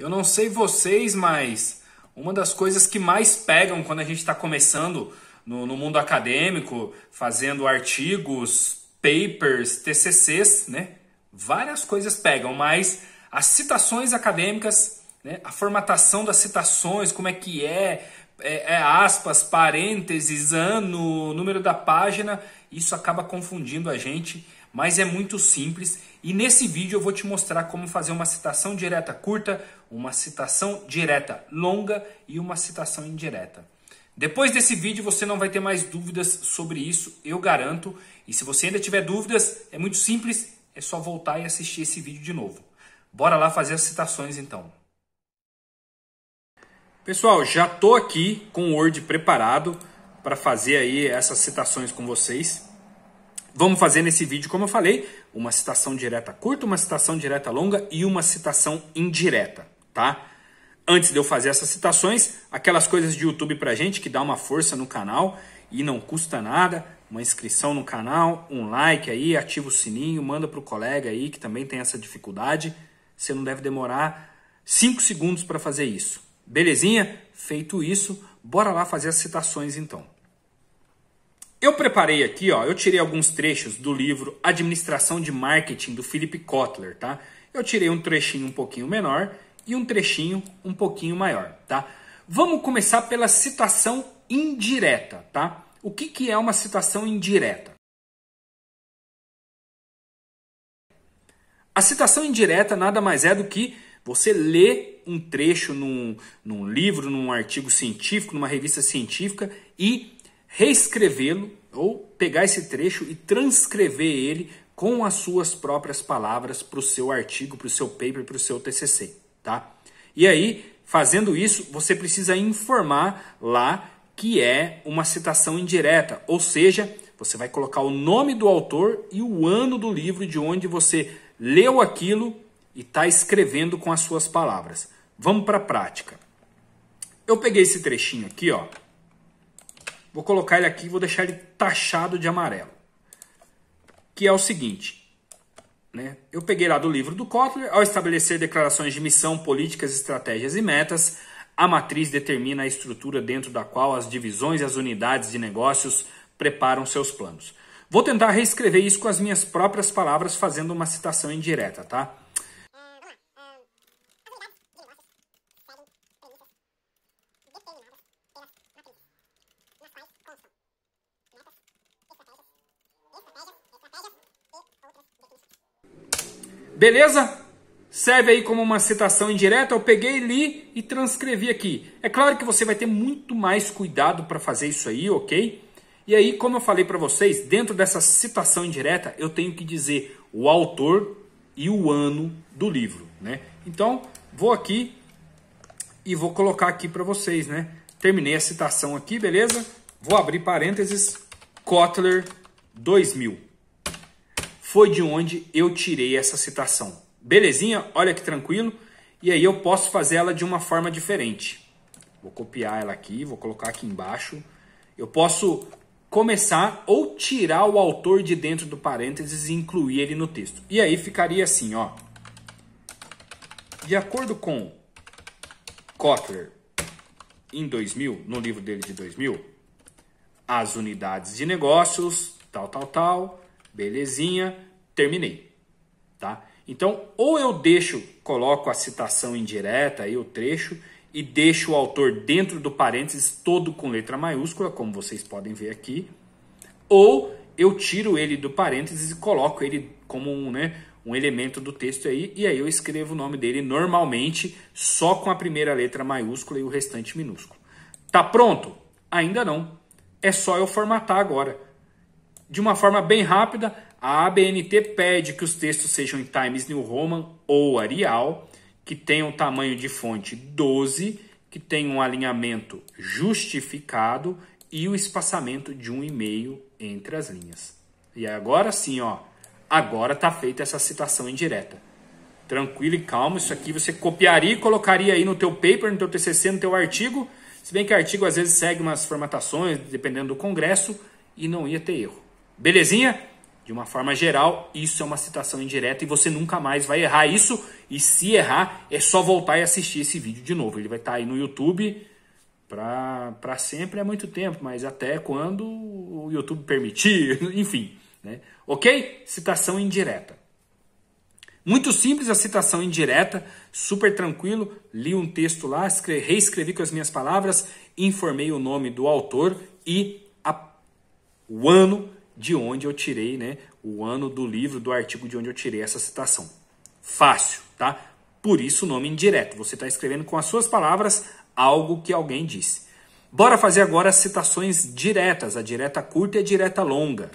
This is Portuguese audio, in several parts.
Eu não sei vocês, mas uma das coisas que mais pegam quando a gente está começando no, no, mundo acadêmico, fazendo artigos, papers, TCCs, né? Várias coisas pegam, mas as citações acadêmicas, né? a formatação das citações, como é que é, é, é aspas, parênteses, ano, número da página, isso acaba confundindo a gente mas é muito simples e nesse vídeo eu vou te mostrar como fazer uma citação direta curta, uma citação direta longa e uma citação indireta. Depois desse vídeo você não vai ter mais dúvidas sobre isso, eu garanto. E se você ainda tiver dúvidas, é muito simples, é só voltar e assistir esse vídeo de novo. Bora lá fazer as citações então. Pessoal, já tô aqui com o Word preparado para fazer aí essas citações com vocês. Vamos fazer nesse vídeo, como eu falei, uma citação direta curta, uma citação direta longa e uma citação indireta, tá? Antes de eu fazer essas citações, aquelas coisas de YouTube pra gente que dá uma força no canal e não custa nada, uma inscrição no canal, um like aí, ativa o sininho, manda pro colega aí que também tem essa dificuldade. Você não deve demorar 5 segundos para fazer isso. Belezinha? Feito isso, bora lá fazer as citações então. Eu preparei aqui, ó, eu tirei alguns trechos do livro Administração de Marketing do Philip Kotler, tá? Eu tirei um trechinho um pouquinho menor e um trechinho um pouquinho maior, tá? Vamos começar pela citação indireta, tá? O que, que é uma citação indireta? A citação indireta nada mais é do que você lê um trecho num, num livro, num artigo científico, numa revista científica e reescrevê-lo ou pegar esse trecho e transcrever ele com as suas próprias palavras para o seu artigo, para o seu paper, para o seu TCC, tá? E aí, fazendo isso, você precisa informar lá que é uma citação indireta, ou seja, você vai colocar o nome do autor e o ano do livro de onde você leu aquilo e está escrevendo com as suas palavras. Vamos para a prática. Eu peguei esse trechinho aqui, ó. Vou colocar ele aqui, vou deixar ele taxado de amarelo. Que é o seguinte, né? Eu peguei lá do livro do Kotler, ao estabelecer declarações de missão, políticas, estratégias e metas, a matriz determina a estrutura dentro da qual as divisões e as unidades de negócios preparam seus planos. Vou tentar reescrever isso com as minhas próprias palavras, fazendo uma citação indireta, tá? Beleza? Serve aí como uma citação indireta. Eu peguei, li e transcrevi aqui. É claro que você vai ter muito mais cuidado para fazer isso aí, ok? E aí, como eu falei para vocês, dentro dessa citação indireta, eu tenho que dizer o autor e o ano do livro, né? Então, vou aqui e vou colocar aqui para vocês, né? Terminei a citação aqui, beleza? Vou abrir parênteses, Kotler 2000 foi de onde eu tirei essa citação. Belezinha? Olha que tranquilo. E aí eu posso fazer ela de uma forma diferente. Vou copiar ela aqui, vou colocar aqui embaixo. Eu posso começar ou tirar o autor de dentro do parênteses e incluir ele no texto. E aí ficaria assim, ó. De acordo com Kotler, em 2000, no livro dele de 2000, as unidades de negócios, tal, tal, tal, Belezinha, terminei. Tá? Então, ou eu deixo, coloco a citação indireta aí o trecho e deixo o autor dentro do parênteses todo com letra maiúscula, como vocês podem ver aqui, ou eu tiro ele do parênteses e coloco ele como um, né, um elemento do texto aí, e aí eu escrevo o nome dele normalmente só com a primeira letra maiúscula e o restante minúsculo. Tá pronto? Ainda não. É só eu formatar agora de uma forma bem rápida, a ABNT pede que os textos sejam em Times New Roman ou Arial, que tenham tamanho de fonte 12, que tenham um alinhamento justificado e o espaçamento de um e entre as linhas. E agora sim, ó, agora está feita essa citação indireta. Tranquilo e calmo, isso aqui você copiaria e colocaria aí no teu paper, no teu TCC, no teu artigo, se bem que artigo às vezes segue umas formatações, dependendo do congresso, e não ia ter erro. Belezinha? De uma forma geral, isso é uma citação indireta e você nunca mais vai errar isso. E se errar, é só voltar e assistir esse vídeo de novo. Ele vai estar tá aí no YouTube para sempre há muito tempo, mas até quando o YouTube permitir, enfim. Né? Ok? Citação indireta. Muito simples a citação indireta, super tranquilo. Li um texto lá, reescrevi com as minhas palavras, informei o nome do autor e a, o ano de onde eu tirei, né, o ano do livro, do artigo de onde eu tirei essa citação. Fácil, tá? Por isso o nome indireto. Você está escrevendo com as suas palavras algo que alguém disse. Bora fazer agora as citações diretas, a direta curta e a direta longa.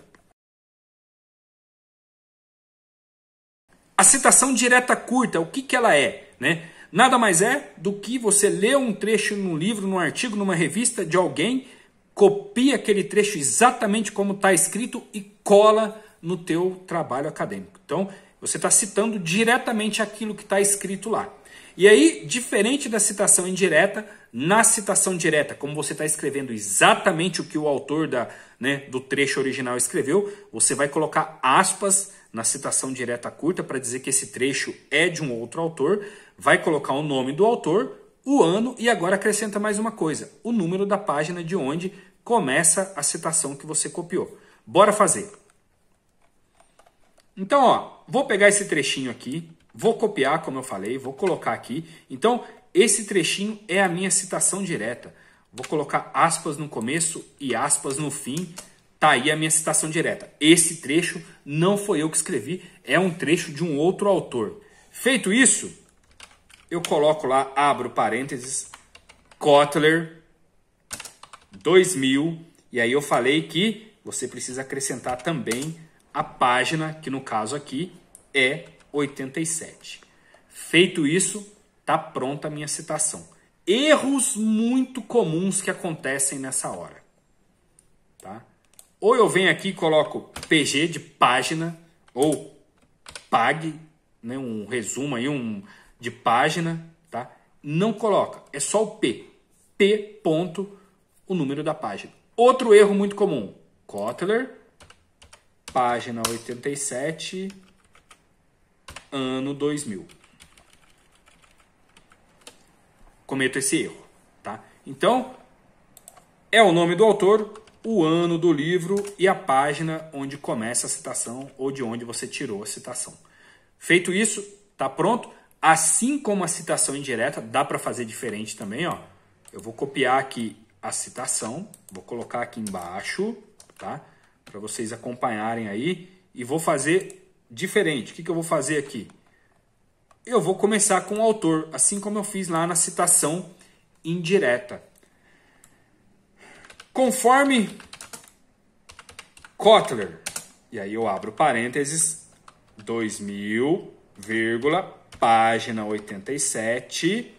A citação direta curta, o que, que ela é? Né? Nada mais é do que você lê um trecho num livro, num artigo, numa revista de alguém copia aquele trecho exatamente como está escrito e cola no teu trabalho acadêmico. Então, você está citando diretamente aquilo que está escrito lá. E aí, diferente da citação indireta, na citação direta, como você está escrevendo exatamente o que o autor da, né, do trecho original escreveu, você vai colocar aspas na citação direta curta para dizer que esse trecho é de um outro autor, vai colocar o nome do autor, o ano e agora acrescenta mais uma coisa: o número da página de onde começa a citação que você copiou. Bora fazer. Então, ó, vou pegar esse trechinho aqui, vou copiar, como eu falei, vou colocar aqui. Então, esse trechinho é a minha citação direta. Vou colocar aspas no começo e aspas no fim. Tá aí a minha citação direta. Esse trecho não foi eu que escrevi, é um trecho de um outro autor. Feito isso, eu coloco lá, abro parênteses, Kotler 2000, e aí eu falei que você precisa acrescentar também a página, que no caso aqui é 87. Feito isso, tá pronta a minha citação. Erros muito comuns que acontecem nessa hora. Tá? Ou eu venho aqui e coloco PG de página, ou PAG, né, um resumo aí, um, de página, tá? Não coloca, é só o P. P ponto o número da página. Outro erro muito comum, Kotler, página 87, ano 2000. Cometo esse erro, tá? Então, é o nome do autor, o ano do livro e a página onde começa a citação ou de onde você tirou a citação. Feito isso, tá pronto? Assim como a citação indireta, dá para fazer diferente também, ó. Eu vou copiar aqui a citação, vou colocar aqui embaixo, tá? Para vocês acompanharem aí e vou fazer diferente. O que, que eu vou fazer aqui? Eu vou começar com o autor, assim como eu fiz lá na citação indireta. Conforme Kotler, e aí eu abro parênteses, 2000, vírgula, página 87,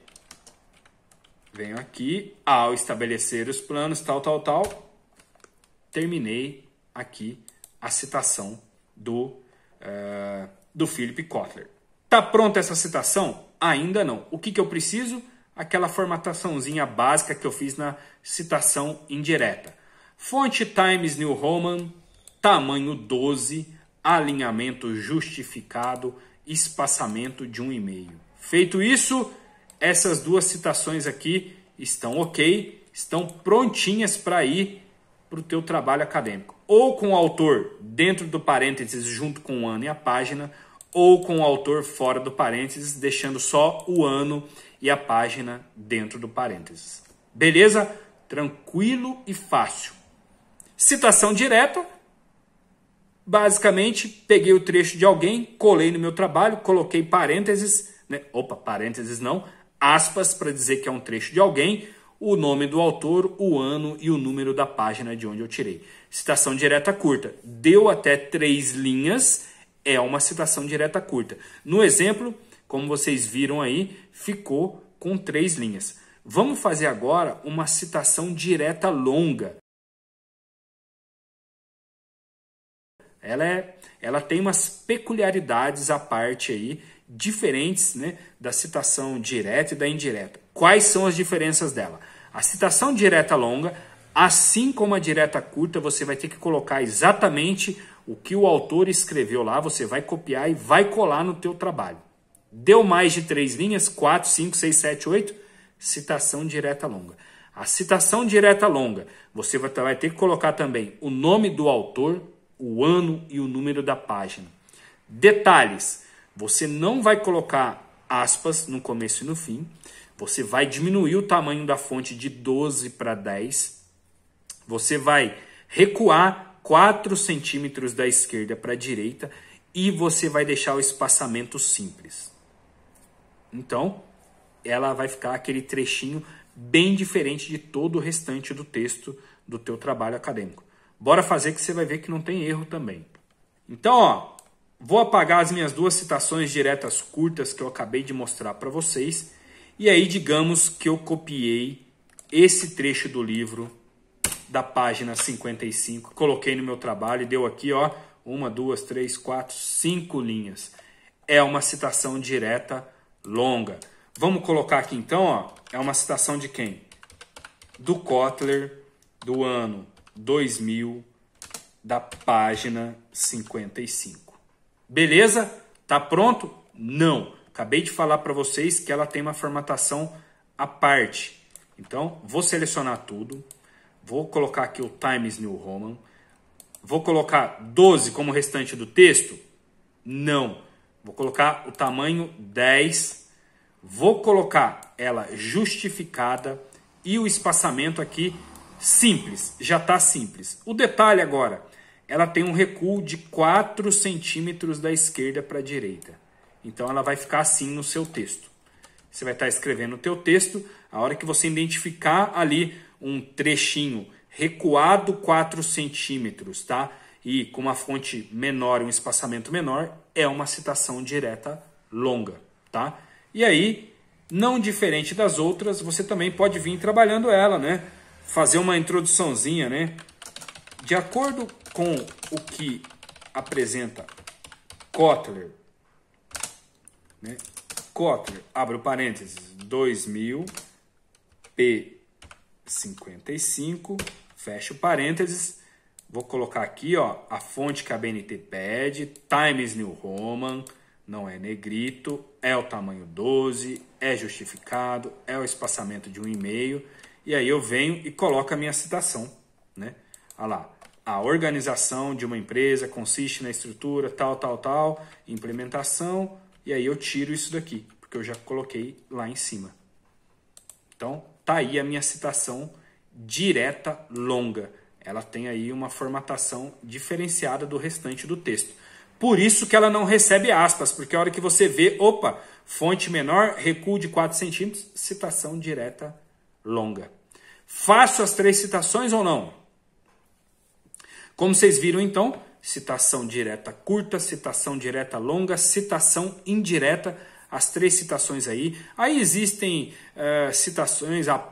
venho aqui, ao estabelecer os planos, tal, tal, tal, terminei aqui a citação do, uh, do Philip Kotler. Tá pronta essa citação? Ainda não. O que, que eu preciso? Aquela formataçãozinha básica que eu fiz na citação indireta. Fonte Times New Roman, tamanho 12, alinhamento justificado espaçamento de um e-mail. Feito isso, essas duas citações aqui estão ok, estão prontinhas para ir para o teu trabalho acadêmico. Ou com o autor dentro do parênteses junto com o ano e a página, ou com o autor fora do parênteses, deixando só o ano e a página dentro do parênteses. Beleza? Tranquilo e fácil. Citação direta, basicamente peguei o trecho de alguém, colei no meu trabalho, coloquei parênteses, né? opa, parênteses não, aspas para dizer que é um trecho de alguém, o nome do autor, o ano e o número da página de onde eu tirei. Citação direta curta. Deu até três linhas, é uma citação direta curta. No exemplo, como vocês viram aí, ficou com três linhas. Vamos fazer agora uma citação direta longa. Ela, é, ela tem umas peculiaridades à parte aí, diferentes né, da citação direta e da indireta. Quais são as diferenças dela? A citação direta longa, assim como a direta curta, você vai ter que colocar exatamente o que o autor escreveu lá, você vai copiar e vai colar no teu trabalho. Deu mais de três linhas, quatro, cinco, seis, sete, oito, citação direta longa. A citação direta longa, você vai ter que colocar também o nome do autor, o ano e o número da página. Detalhes: você não vai colocar aspas no começo e no fim. Você vai diminuir o tamanho da fonte de 12 para 10. Você vai recuar 4 centímetros da esquerda para a direita e você vai deixar o espaçamento simples. Então, ela vai ficar aquele trechinho bem diferente de todo o restante do texto do teu trabalho acadêmico. Bora fazer que você vai ver que não tem erro também. Então, ó, vou apagar as minhas duas citações diretas curtas que eu acabei de mostrar para vocês. E aí, digamos que eu copiei esse trecho do livro da página 55, coloquei no meu trabalho e deu aqui, ó, uma, duas, três, quatro, cinco linhas. É uma citação direta longa. Vamos colocar aqui então, ó, é uma citação de quem? Do Kotler, do ano 2000 da página 55. Beleza? Tá pronto? Não. Acabei de falar para vocês que ela tem uma formatação à parte. Então, vou selecionar tudo. Vou colocar aqui o Times New Roman. Vou colocar 12 como restante do texto? Não. Vou colocar o tamanho 10. Vou colocar ela justificada e o espaçamento aqui Simples, já está simples. O detalhe agora, ela tem um recuo de 4 centímetros da esquerda para a direita. Então ela vai ficar assim no seu texto. Você vai estar tá escrevendo o teu texto, a hora que você identificar ali um trechinho recuado 4 centímetros, tá? E com uma fonte menor, um espaçamento menor, é uma citação direta longa, tá? E aí, não diferente das outras, você também pode vir trabalhando ela, né? fazer uma introduçãozinha, né? De acordo com o que apresenta Kotler, né? Kotler, abre parênteses, 2000 P55, fecha o parênteses, vou colocar aqui ó, a fonte que a BNT pede, Times New Roman, não é negrito, é o tamanho 12, é justificado, é o espaçamento de um e-mail. E aí eu venho e coloco a minha citação, né? Olha ah lá, a organização de uma empresa consiste na estrutura tal, tal, tal, implementação, e aí eu tiro isso daqui, porque eu já coloquei lá em cima. Então, tá aí a minha citação direta longa. Ela tem aí uma formatação diferenciada do restante do texto. Por isso que ela não recebe aspas, porque a hora que você vê, opa, fonte menor, recuo de 4 centímetros, citação direta longa. Faço as três citações ou não? Como vocês viram então, citação direta curta, citação direta longa, citação indireta, as três citações aí. Aí existem uh, citações a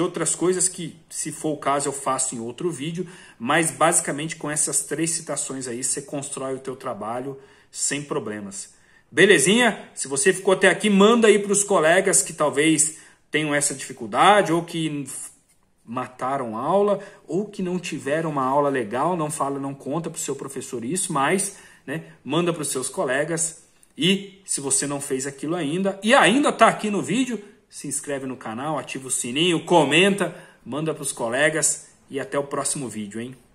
outras coisas que, se for o caso, eu faço em outro vídeo, mas basicamente com essas três citações aí você constrói o teu trabalho sem problemas. Belezinha? Se você ficou até aqui, manda aí para os colegas que talvez tenham essa dificuldade ou que mataram aula ou que não tiveram uma aula legal, não fala, não conta para o seu professor isso, mas né, manda para os seus colegas e se você não fez aquilo ainda e ainda está aqui no vídeo, se inscreve no canal, ativa o sininho, comenta, manda para os colegas e até o próximo vídeo, hein?